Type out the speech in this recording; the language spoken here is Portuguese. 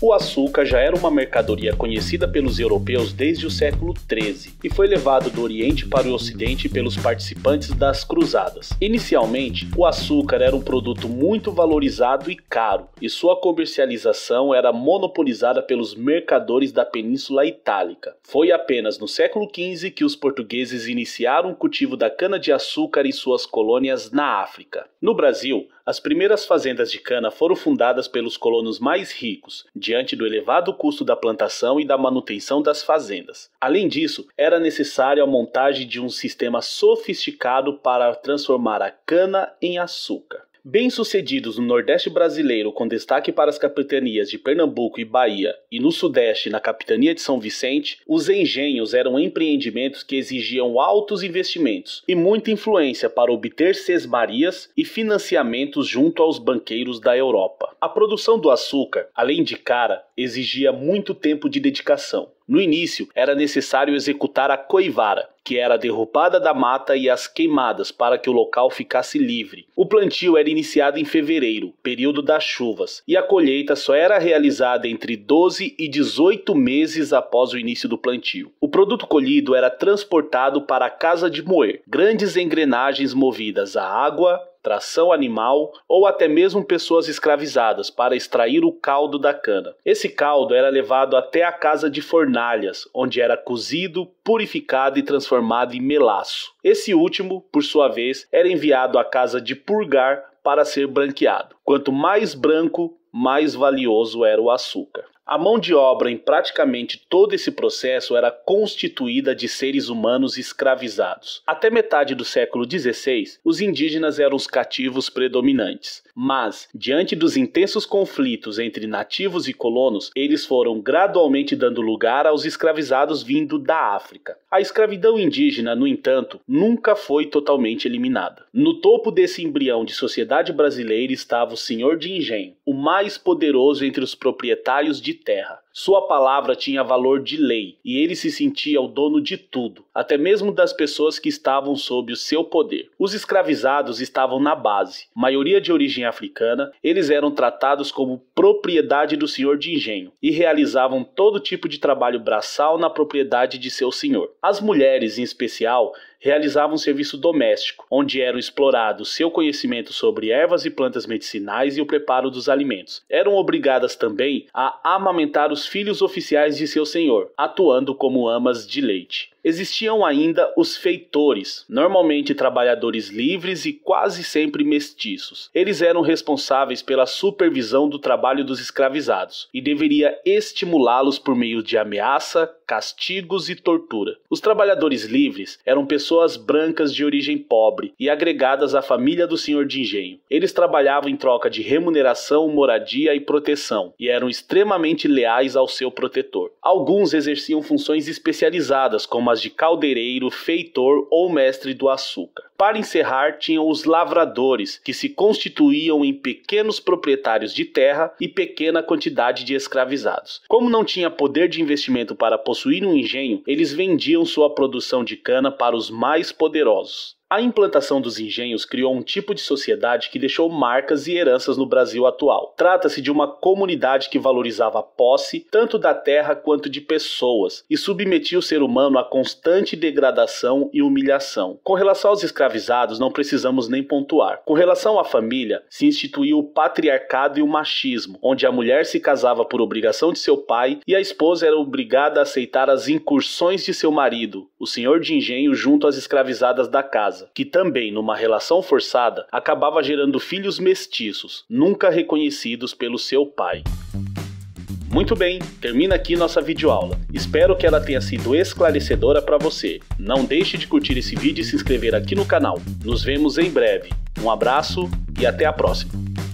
O açúcar já era uma mercadoria conhecida pelos europeus desde o século XIII e foi levado do Oriente para o Ocidente pelos participantes das Cruzadas. Inicialmente, o açúcar era um produto muito valorizado e caro, e sua comercialização era monopolizada pelos mercadores da Península Itálica. Foi apenas no século XV que os portugueses iniciaram o cultivo da cana-de-açúcar em suas colônias na África. No Brasil, as primeiras fazendas de cana foram fundadas pelos colonos mais ricos, diante do elevado custo da plantação e da manutenção das fazendas. Além disso, era necessária a montagem de um sistema sofisticado para transformar a cana em açúcar. Bem-sucedidos no Nordeste brasileiro, com destaque para as capitanias de Pernambuco e Bahia, e no Sudeste, na capitania de São Vicente, os engenhos eram empreendimentos que exigiam altos investimentos e muita influência para obter sesmarias e financiamentos junto aos banqueiros da Europa. A produção do açúcar, além de cara, exigia muito tempo de dedicação. No início, era necessário executar a coivara, que era a derrubada da mata e as queimadas para que o local ficasse livre. O plantio era iniciado em fevereiro, período das chuvas, e a colheita só era realizada entre 12 e 18 meses após o início do plantio. O produto colhido era transportado para a casa de moer, grandes engrenagens movidas a água, tração animal ou até mesmo pessoas escravizadas para extrair o caldo da cana. Esse caldo era levado até a casa de fornalhas, onde era cozido, purificado e transformado em melaço. Esse último, por sua vez, era enviado à casa de purgar para ser branqueado. Quanto mais branco, mais valioso era o açúcar. A mão de obra em praticamente todo esse processo era constituída de seres humanos escravizados. Até metade do século XVI, os indígenas eram os cativos predominantes mas, diante dos intensos conflitos entre nativos e colonos, eles foram gradualmente dando lugar aos escravizados vindo da África. A escravidão indígena, no entanto, nunca foi totalmente eliminada. No topo desse embrião de sociedade brasileira estava o senhor de engenho, o mais poderoso entre os proprietários de terra. Sua palavra tinha valor de lei e ele se sentia o dono de tudo, até mesmo das pessoas que estavam sob o seu poder. Os escravizados estavam na base, maioria de origem africana, eles eram tratados como propriedade do senhor de engenho e realizavam todo tipo de trabalho braçal na propriedade de seu senhor. As mulheres, em especial, realizavam um serviço doméstico, onde eram explorados seu conhecimento sobre ervas e plantas medicinais e o preparo dos alimentos. Eram obrigadas também a amamentar os filhos oficiais de seu senhor, atuando como amas de leite existiam ainda os feitores, normalmente trabalhadores livres e quase sempre mestiços. Eles eram responsáveis pela supervisão do trabalho dos escravizados e deveria estimulá-los por meio de ameaça, castigos e tortura. Os trabalhadores livres eram pessoas brancas de origem pobre e agregadas à família do senhor de engenho. Eles trabalhavam em troca de remuneração, moradia e proteção e eram extremamente leais ao seu protetor. Alguns exerciam funções especializadas, como as de caldeireiro, feitor ou mestre do açúcar. Para encerrar, tinham os lavradores, que se constituíam em pequenos proprietários de terra e pequena quantidade de escravizados. Como não tinha poder de investimento para possuir um engenho, eles vendiam sua produção de cana para os mais poderosos. A implantação dos engenhos criou um tipo de sociedade que deixou marcas e heranças no Brasil atual. Trata-se de uma comunidade que valorizava a posse, tanto da terra quanto de pessoas, e submetia o ser humano a constante degradação e humilhação. Com relação aos escravizados, não precisamos nem pontuar. Com relação à família, se instituiu o patriarcado e o machismo, onde a mulher se casava por obrigação de seu pai e a esposa era obrigada a aceitar as incursões de seu marido, o senhor de engenho junto às escravizadas da casa, que também, numa relação forçada, acabava gerando filhos mestiços, nunca reconhecidos pelo seu pai. Muito bem, termina aqui nossa videoaula. Espero que ela tenha sido esclarecedora para você. Não deixe de curtir esse vídeo e se inscrever aqui no canal. Nos vemos em breve. Um abraço e até a próxima.